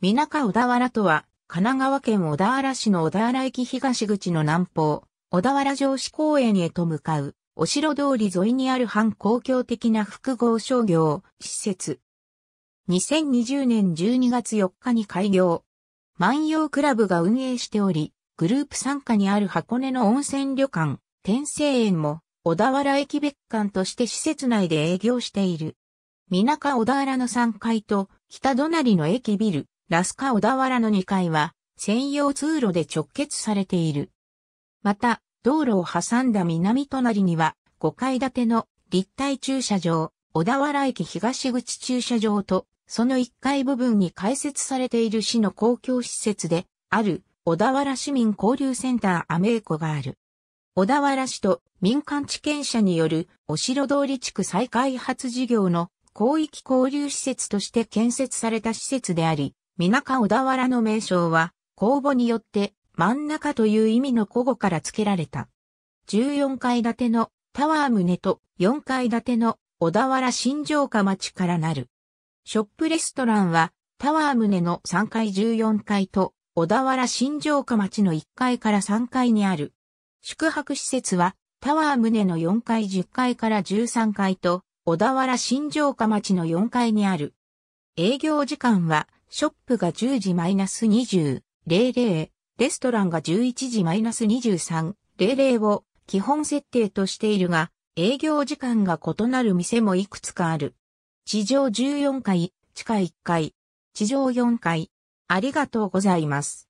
みなか小田原とは、神奈川県小田原市の小田原駅東口の南方、小田原城市公園へと向かう、お城通り沿いにある反公共的な複合商業、施設。2020年12月4日に開業。万葉クラブが運営しており、グループ参加にある箱根の温泉旅館、天聖園も、小田原駅別館として施設内で営業している。みなか小田原の3階と、北隣の駅ビル、ラスカ小田原の2階は専用通路で直結されている。また、道路を挟んだ南隣には5階建ての立体駐車場、小田原駅東口駐車場と、その1階部分に開設されている市の公共施設である小田原市民交流センターアメーコがある。小田原市と民間地権者によるお城通り地区再開発事業の広域交流施設として建設された施設であり、水か小田原の名称は、公募によって、真ん中という意味の古語から付けられた。14階建てのタワー棟と4階建ての小田原新城下町からなる。ショップレストランはタワー棟の3階14階と小田原新城下町の1階から3階にある。宿泊施設はタワー棟の4階10階から13階と小田原新城下町の4階にある。営業時間はショップが10時 -20、00、レストランが11時 -23、00を基本設定としているが、営業時間が異なる店もいくつかある。地上14階、地下1階、地上4階。ありがとうございます。